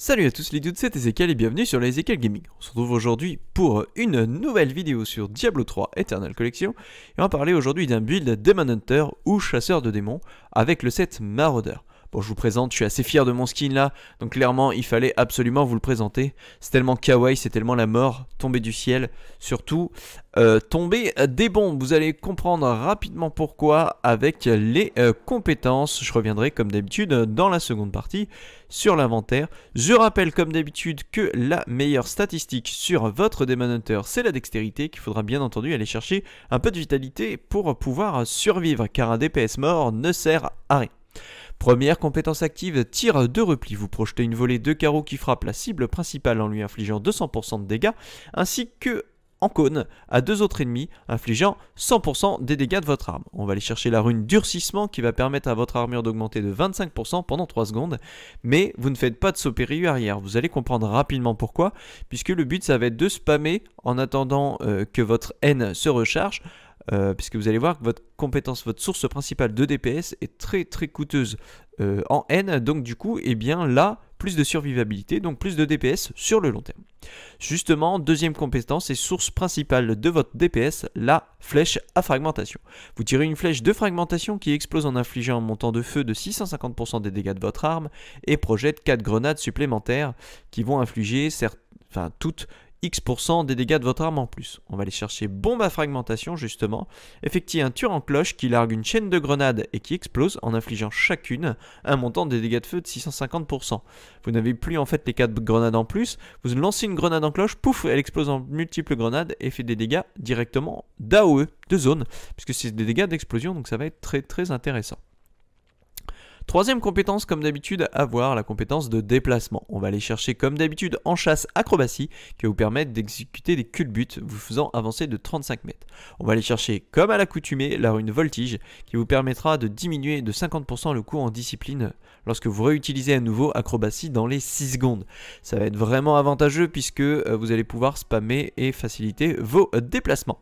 Salut à tous les dudes, c'est Ezekiel et bienvenue sur les Ezekiel Gaming. On se retrouve aujourd'hui pour une nouvelle vidéo sur Diablo 3 Eternal Collection et on va parler aujourd'hui d'un build Demon Hunter ou chasseur de démons avec le set Marauder. Bon, je vous présente, je suis assez fier de mon skin là, donc clairement, il fallait absolument vous le présenter. C'est tellement kawaii, c'est tellement la mort, tomber du ciel, surtout euh, tomber des bombes. Vous allez comprendre rapidement pourquoi avec les euh, compétences. Je reviendrai comme d'habitude dans la seconde partie sur l'inventaire. Je rappelle comme d'habitude que la meilleure statistique sur votre Demon Hunter, c'est la dextérité, qu'il faudra bien entendu aller chercher un peu de vitalité pour pouvoir survivre, car un DPS mort ne sert à rien. Première compétence active, tir de repli. Vous projetez une volée de carreaux qui frappe la cible principale en lui infligeant 200% de dégâts, ainsi que en cône à deux autres ennemis, infligeant 100% des dégâts de votre arme. On va aller chercher la rune durcissement qui va permettre à votre armure d'augmenter de 25% pendant 3 secondes, mais vous ne faites pas de saut arrière, vous allez comprendre rapidement pourquoi, puisque le but ça va être de spammer en attendant euh, que votre haine se recharge, euh, puisque vous allez voir que votre compétence, votre source principale de DPS est très très coûteuse euh, en N, donc du coup, eh bien là, plus de survivabilité, donc plus de DPS sur le long terme. Justement, deuxième compétence et source principale de votre DPS, la flèche à fragmentation. Vous tirez une flèche de fragmentation qui explose en infligeant un montant de feu de 650% des dégâts de votre arme et projette 4 grenades supplémentaires qui vont infliger enfin, toutes X% des dégâts de votre arme en plus. On va aller chercher bombe à fragmentation justement, effectuer un tueur en cloche qui largue une chaîne de grenades et qui explose en infligeant chacune un montant des dégâts de feu de 650%. Vous n'avez plus en fait les 4 grenades en plus, vous lancez une grenade en cloche, pouf, elle explose en multiples grenades et fait des dégâts directement d'AOE, de zone, puisque c'est des dégâts d'explosion donc ça va être très très intéressant. Troisième compétence, comme d'habitude, avoir la compétence de déplacement. On va aller chercher, comme d'habitude, en chasse acrobatie, qui va vous permettre d'exécuter des culbutes, vous faisant avancer de 35 mètres. On va aller chercher, comme à l'accoutumée, la rune voltige, qui vous permettra de diminuer de 50% le coût en discipline lorsque vous réutilisez à nouveau acrobatie dans les 6 secondes. Ça va être vraiment avantageux puisque euh, vous allez pouvoir spammer et faciliter vos déplacements.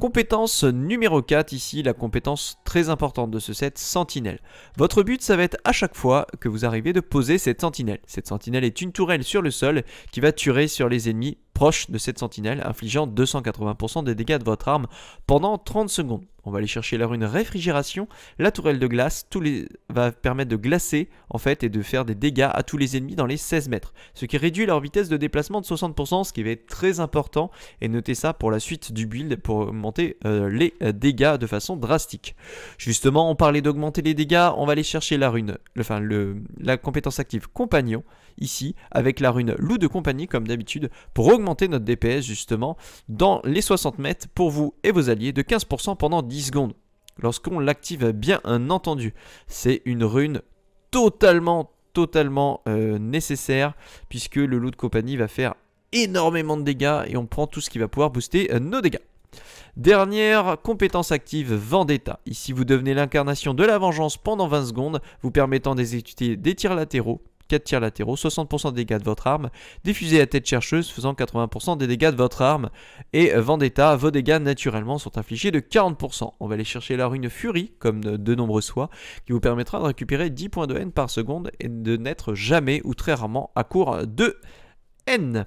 Compétence numéro 4, ici la compétence très importante de ce set, Sentinelle. Votre but, ça va être à chaque fois que vous arrivez de poser cette Sentinelle. Cette Sentinelle est une tourelle sur le sol qui va tuer sur les ennemis proche de cette sentinelle, infligeant 280% des dégâts de votre arme pendant 30 secondes. On va aller chercher la rune réfrigération, la tourelle de glace, tous va permettre de glacer en fait et de faire des dégâts à tous les ennemis dans les 16 mètres, ce qui réduit leur vitesse de déplacement de 60%, ce qui va être très important et notez ça pour la suite du build pour augmenter euh, les euh, dégâts de façon drastique. Justement, on parlait d'augmenter les dégâts, on va aller chercher la rune, enfin la compétence active compagnon ici avec la rune loup de compagnie comme d'habitude pour augmenter notre DPS justement dans les 60 mètres pour vous et vos alliés de 15% pendant 10 secondes. Lorsqu'on l'active bien entendu, c'est une rune totalement totalement euh, nécessaire puisque le loup de compagnie va faire énormément de dégâts et on prend tout ce qui va pouvoir booster euh, nos dégâts. Dernière compétence active, Vendetta. Ici, vous devenez l'incarnation de la vengeance pendant 20 secondes, vous permettant d'exécuter des tirs latéraux 4 tirs latéraux, 60% des dégâts de votre arme, des à tête chercheuse faisant 80% des dégâts de votre arme, et euh, Vendetta, vos dégâts naturellement sont infligés de 40%. On va aller chercher la rune Furie, comme de nombreuses fois, qui vous permettra de récupérer 10 points de haine par seconde et de n'être jamais ou très rarement à court de haine.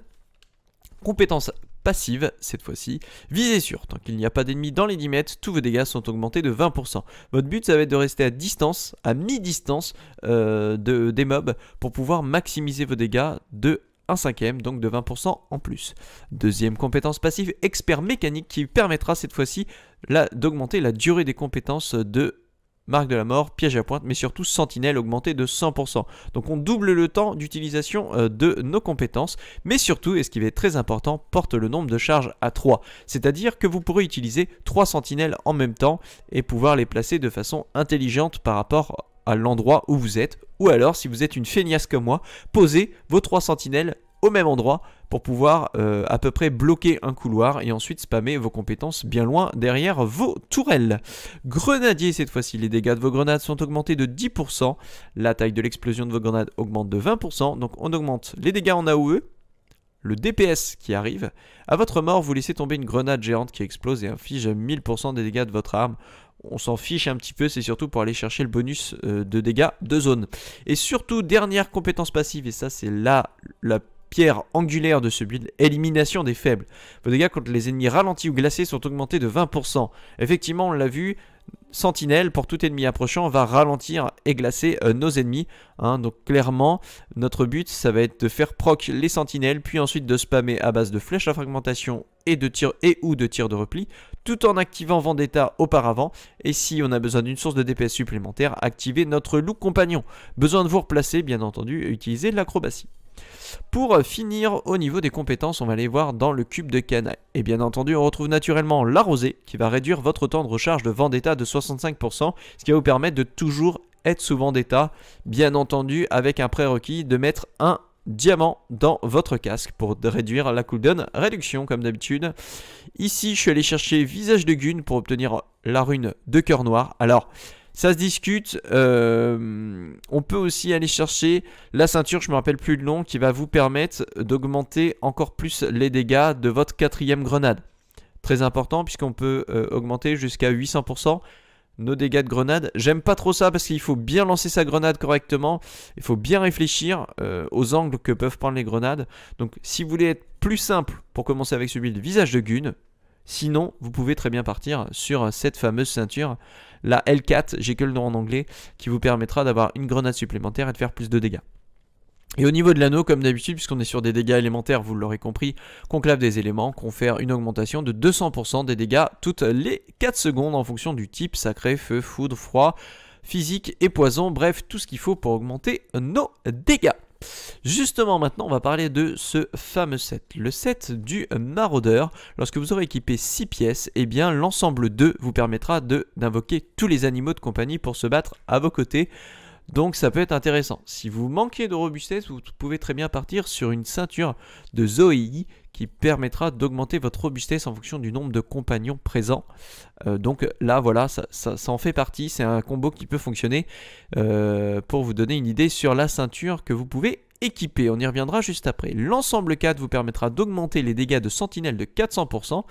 Compétence passive, cette fois-ci, visez sur Tant qu'il n'y a pas d'ennemis dans les 10 mètres, tous vos dégâts sont augmentés de 20%. Votre but, ça va être de rester à distance, à mi-distance euh, de, des mobs pour pouvoir maximiser vos dégâts de 1 cinquième, donc de 20% en plus. Deuxième compétence passive, expert mécanique, qui permettra cette fois-ci d'augmenter la durée des compétences de marque de la mort, piège à pointe, mais surtout sentinelle augmentée de 100%. Donc on double le temps d'utilisation euh, de nos compétences, mais surtout, et ce qui va être très important, porte le nombre de charges à 3. C'est-à-dire que vous pourrez utiliser 3 sentinelles en même temps et pouvoir les placer de façon intelligente par rapport à l'endroit où vous êtes, ou alors si vous êtes une feignasse comme moi, posez vos trois sentinelles même endroit pour pouvoir euh, à peu près bloquer un couloir et ensuite spammer vos compétences bien loin derrière vos tourelles. Grenadier cette fois-ci, les dégâts de vos grenades sont augmentés de 10%, la taille de l'explosion de vos grenades augmente de 20%, donc on augmente les dégâts en AOE, le DPS qui arrive. À votre mort, vous laissez tomber une grenade géante qui explose et inflige 1000% des dégâts de votre arme. On s'en fiche un petit peu, c'est surtout pour aller chercher le bonus euh, de dégâts de zone. Et surtout, dernière compétence passive, et ça c'est là la pierre angulaire de ce build, élimination des faibles. Vos dégâts contre les ennemis ralentis ou glacés sont augmentés de 20%. Effectivement, on l'a vu, Sentinelle, pour tout ennemi approchant, va ralentir et glacer euh, nos ennemis. Hein. donc clairement, notre but, ça va être de faire proc les sentinelles, puis ensuite de spammer à base de flèches à fragmentation et, de tir, et ou de tirs de repli, tout en activant Vendetta auparavant. Et si on a besoin d'une source de DPS supplémentaire, activer notre loup compagnon. Besoin de vous replacer, bien entendu, et utiliser l'acrobatie. Pour finir, au niveau des compétences, on va aller voir dans le cube de canne Et bien entendu, on retrouve naturellement l'arrosée qui va réduire votre temps de recharge de Vendetta de 65%, ce qui va vous permettre de toujours être sous Vendetta, bien entendu avec un prérequis de mettre un diamant dans votre casque pour réduire la cooldown réduction comme d'habitude. Ici, je suis allé chercher visage de Gun pour obtenir la rune de cœur noir. Alors, ça se discute. Euh, on peut aussi aller chercher la ceinture, je me rappelle plus le nom, qui va vous permettre d'augmenter encore plus les dégâts de votre quatrième grenade. Très important puisqu'on peut euh, augmenter jusqu'à 800% nos dégâts de grenade. J'aime pas trop ça parce qu'il faut bien lancer sa grenade correctement. Il faut bien réfléchir euh, aux angles que peuvent prendre les grenades. Donc si vous voulez être plus simple pour commencer avec celui de visage de gune. Sinon, vous pouvez très bien partir sur euh, cette fameuse ceinture, la L4, j'ai que le nom en anglais, qui vous permettra d'avoir une grenade supplémentaire et de faire plus de dégâts. Et au niveau de l'anneau, comme d'habitude, puisqu'on est sur des dégâts élémentaires, vous l'aurez compris, conclave des éléments, qu'on fait une augmentation de 200% des dégâts toutes les 4 secondes en fonction du type sacré, feu, foudre, froid, physique et poison, bref, tout ce qu'il faut pour augmenter nos dégâts. Justement, maintenant, on va parler de ce fameux set, le set du maraudeur. Lorsque vous aurez équipé 6 pièces, eh bien l'ensemble 2 vous permettra d'invoquer tous les animaux de compagnie pour se battre à vos côtés. Donc ça peut être intéressant. Si vous manquez de robustesse, vous pouvez très bien partir sur une ceinture de Zoéi qui permettra d'augmenter votre robustesse en fonction du nombre de compagnons présents. Euh, donc là, voilà, ça, en fait partie. C'est un combo qui peut fonctionner euh, pour vous donner une idée sur la ceinture que vous pouvez équiper. On y reviendra juste après. L'ensemble 4 vous permettra d'augmenter les dégâts de sentinelle de 400%.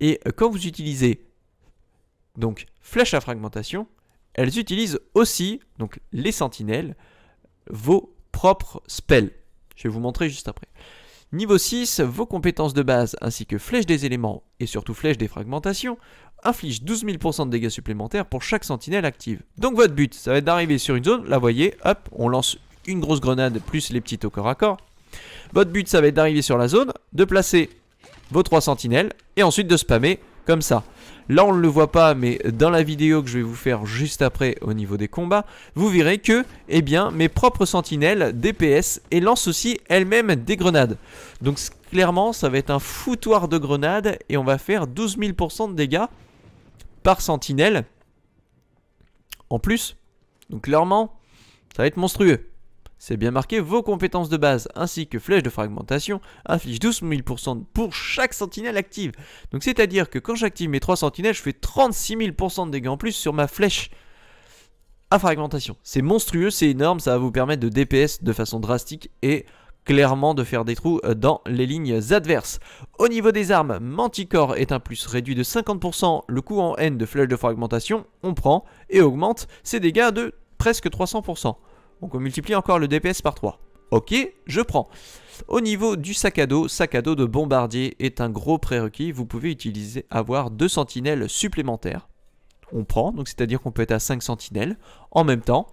Et quand vous utilisez donc flèche à fragmentation, elles utilisent aussi, donc les sentinelles, vos propres spells. Je vais vous montrer juste après. Niveau 6, vos compétences de base ainsi que flèche des éléments et surtout flèche des fragmentations infligent 12 000% de dégâts supplémentaires pour chaque sentinelle active. Donc votre but, ça va être d'arriver sur une zone, là voyez, hop, on lance une grosse grenade plus les petits au corps à corps. Votre but, ça va être d'arriver sur la zone, de placer vos trois sentinelles et ensuite de spammer comme ça. Là on ne le voit pas mais dans la vidéo que je vais vous faire juste après au niveau des combats, vous verrez que eh bien, mes propres sentinelles DPS et lancent aussi elles-mêmes des grenades. Donc clairement ça va être un foutoir de grenades et on va faire 12 000% de dégâts par sentinelle en plus. Donc clairement ça va être monstrueux. C'est bien marqué, vos compétences de base ainsi que flèche de fragmentation infligent 12 000% pour chaque sentinelle active. Donc c'est-à-dire que quand j'active mes 3 sentinelles, je fais 36 000% de dégâts en plus sur ma flèche à fragmentation. C'est monstrueux, c'est énorme, ça va vous permettre de DPS de façon drastique et clairement de faire des trous euh, dans les lignes adverses. Au niveau des armes, Manticore est un plus réduit de 50%, le coût en N de flèche de fragmentation, on prend et augmente ses dégâts de presque 300%. Donc on multiplie encore le DPS par 3. Ok, je prends. Au niveau du sac à dos, sac à dos de bombardier est un gros prérequis. Vous pouvez utiliser, avoir deux sentinelles supplémentaires. On prend, donc c'est-à-dire qu'on peut être à 5 sentinelles en même temps.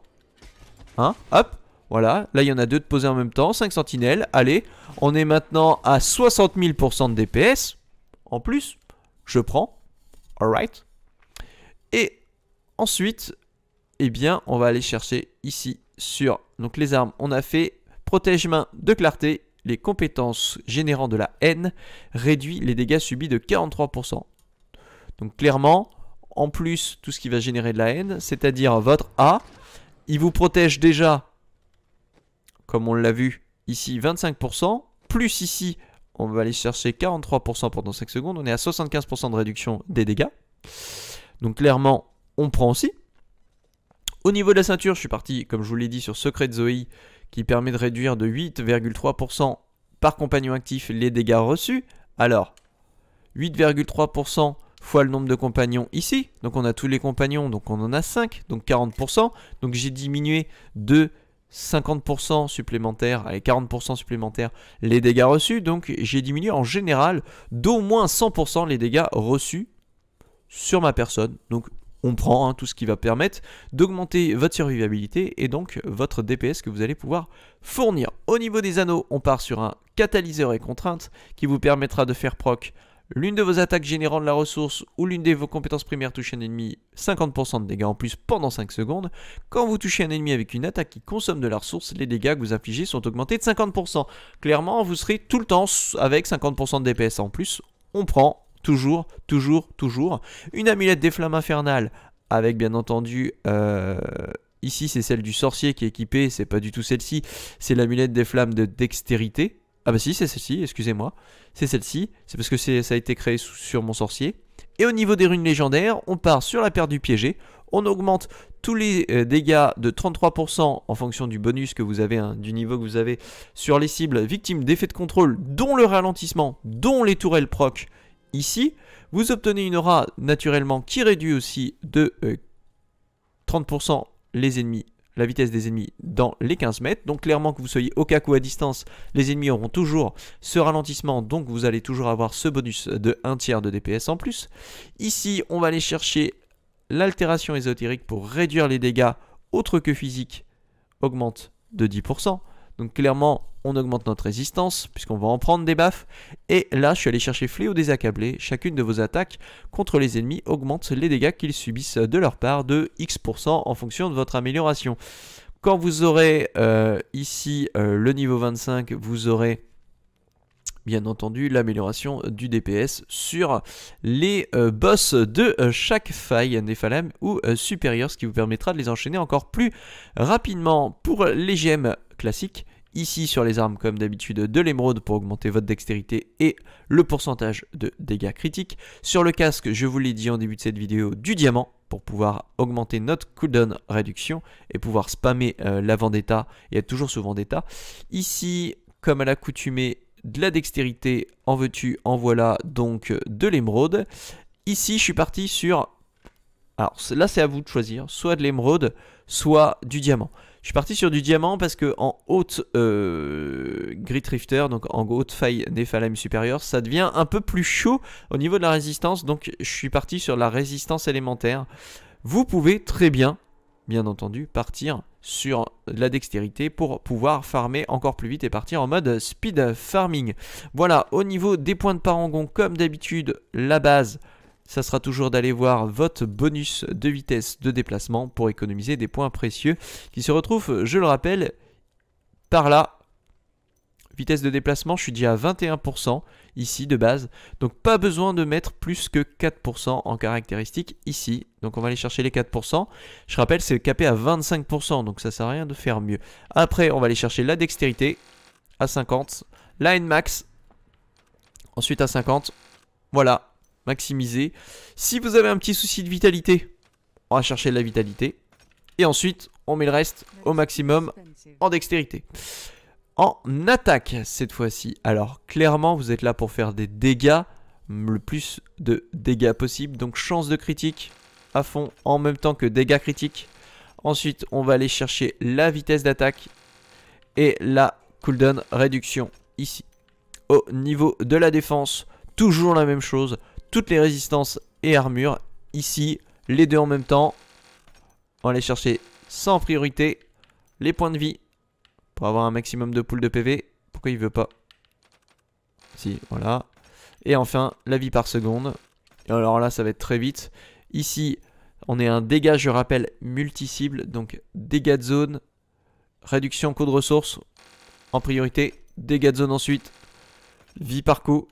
Hein, hop, voilà. Là, il y en a deux de poser en même temps, 5 sentinelles. Allez, on est maintenant à 60 000% de DPS. En plus, je prends. Alright. Et ensuite, eh bien, on va aller chercher ici sur donc les armes, on a fait protège main de clarté, les compétences générant de la haine réduit les dégâts subis de 43%. Donc clairement, en plus tout ce qui va générer de la haine, c'est-à-dire votre A, il vous protège déjà, comme on l'a vu ici, 25%, plus ici, on va aller chercher 43% pendant 5 secondes, on est à 75% de réduction des dégâts. Donc clairement, on prend aussi. Au niveau de la ceinture, je suis parti, comme je vous l'ai dit, sur Secret Zoe, qui permet de réduire de 8,3% par compagnon actif les dégâts reçus. Alors, 8,3% fois le nombre de compagnons ici. Donc on a tous les compagnons, donc on en a 5, donc 40%. Donc j'ai diminué de 50% supplémentaires, allez 40% supplémentaires les dégâts reçus. Donc j'ai diminué en général d'au moins 100% les dégâts reçus sur ma personne. Donc on prend hein, tout ce qui va permettre d'augmenter votre survivabilité et donc votre DPS que vous allez pouvoir fournir. Au niveau des anneaux, on part sur un catalyseur et contrainte qui vous permettra de faire proc l'une de vos attaques générant de la ressource ou l'une de vos compétences primaires touche un ennemi 50% de dégâts en plus pendant 5 secondes. Quand vous touchez un ennemi avec une attaque qui consomme de la ressource, les dégâts que vous infligez sont augmentés de 50%. Clairement, vous serez tout le temps avec 50% de DPS en plus. On prend, toujours, toujours, toujours. Une amulette des flammes infernales, avec bien entendu... Euh, ici, c'est celle du sorcier qui est équipée, c'est pas du tout celle-ci. C'est l'amulette des flammes de dextérité. Ah bah si, c'est celle-ci, excusez-moi. C'est celle-ci, c'est parce que ça a été créé sur mon sorcier. Et au niveau des runes légendaires, on part sur la paire du piégé. On augmente tous les euh, dégâts de 33% en fonction du bonus que vous avez, hein, du niveau que vous avez sur les cibles victimes d'effet de contrôle, dont le ralentissement, dont les tourelles proc, ici. Vous obtenez une aura naturellement qui réduit aussi de 30% euh, les ennemis, la vitesse des ennemis dans les 15 mètres. Donc clairement que vous soyez au cac à distance, les ennemis auront toujours ce ralentissement. Donc vous allez toujours avoir ce bonus de 1 tiers de DPS en plus. Ici, on va aller chercher l'altération ésotérique pour réduire les dégâts autres que physiques augmente de 10%. Donc clairement, on augmente notre résistance, puisqu'on va en prendre des baffes. Et là, je suis allé chercher Fléau ou Chacune de vos attaques contre les ennemis augmente les dégâts qu'ils subissent de leur part de X% en fonction de votre amélioration. Quand vous aurez euh, ici euh, le niveau 25, vous aurez bien entendu l'amélioration du DPS sur les euh, boss de euh, chaque faille, Néphalem ou euh, supérieur, ce qui vous permettra de les enchaîner encore plus rapidement pour les gemmes classiques. Ici sur les armes comme d'habitude de l'émeraude pour augmenter votre dextérité et le pourcentage de dégâts critiques. Sur le casque, je vous l'ai dit en début de cette vidéo, du diamant pour pouvoir augmenter notre cooldown réduction et pouvoir spammer la vendetta et a toujours ce vendetta. Ici, comme à l'accoutumée, de la dextérité, en veux-tu, en voilà, donc euh, de l'émeraude. Ici, je suis parti sur... Alors là, c'est à vous de choisir, soit de l'émeraude, soit du diamant. Je suis parti sur du diamant parce que en haute euh, grit donc en haute faille des supérieure, ça devient un peu plus chaud au niveau de la résistance. Donc je suis parti sur la résistance élémentaire. Vous pouvez très bien, bien entendu, partir sur la dextérité pour pouvoir farmer encore plus vite et partir en mode speed farming. Voilà, au niveau des points de parangon, comme d'habitude, la base, ça sera toujours d'aller voir votre bonus de vitesse de déplacement pour économiser des points précieux qui se retrouvent, je le rappelle, par là. Vitesse de déplacement, je suis déjà à 21% ici de base. Donc pas besoin de mettre plus que 4% en caractéristique ici. Donc on va aller chercher les 4%. Je rappelle, c'est capé à 25%, donc ça sert à rien de faire mieux. Après, on va aller chercher la dextérité à 50. La max ensuite à 50. Voilà, maximiser. Si vous avez un petit souci de vitalité, on va chercher la vitalité. Et ensuite, on met le reste au maximum en dextérité en attaque cette fois-ci. Alors clairement, vous êtes là pour faire des dégâts, le plus de dégâts possible. Donc chance de critique à fond en même temps que dégâts critiques. Ensuite, on va aller chercher la vitesse d'attaque et la cooldown réduction ici. Au niveau de la défense, toujours la même chose. Toutes les résistances et armures ici, les deux en même temps. On va aller chercher sans priorité les points de vie pour avoir un maximum de poules de PV. Pourquoi il veut pas Si, voilà. Et enfin, la vie par seconde. Et alors là, ça va être très vite. Ici, on est un dégât, je rappelle, multi-cible. Donc dégâts de zone, réduction coût de ressources en priorité. Dégâts de zone ensuite, vie par coup.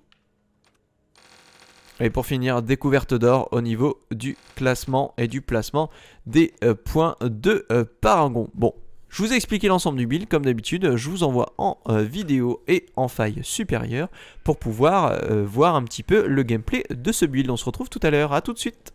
Et pour finir, découverte d'or au niveau du classement et du placement des euh, points de parangon. Euh, paragon. Bon, je vous ai expliqué l'ensemble du build, comme d'habitude, je vous envoie en euh, vidéo et en faille supérieure pour pouvoir euh, voir un petit peu le gameplay de ce build. On se retrouve tout à l'heure, à tout de suite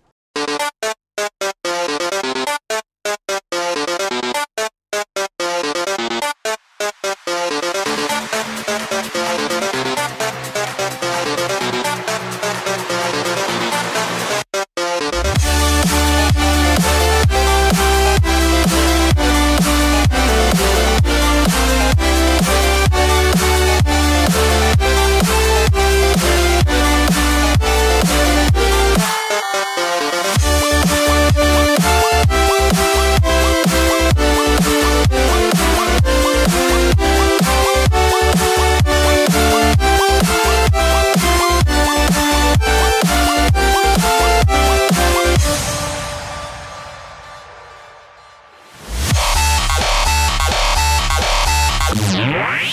Yeah.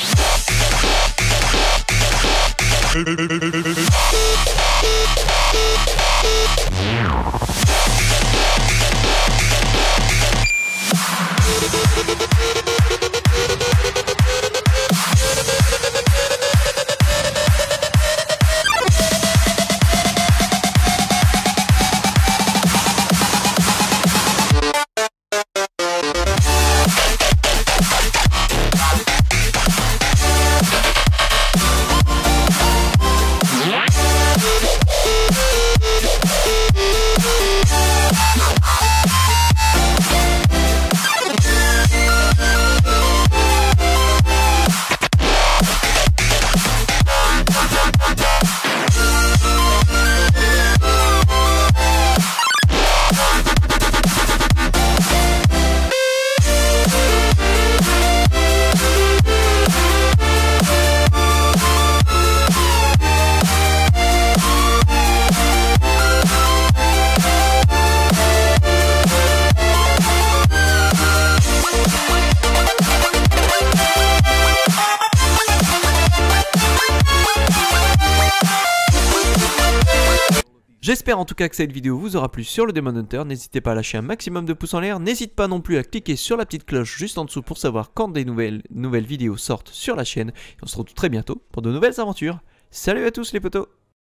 en tout cas que cette vidéo vous aura plu sur le Demon Hunter. N'hésitez pas à lâcher un maximum de pouces en l'air. N'hésite pas non plus à cliquer sur la petite cloche juste en dessous pour savoir quand des nouvelles, nouvelles vidéos sortent sur la chaîne. Et on se retrouve très bientôt pour de nouvelles aventures. Salut à tous les potos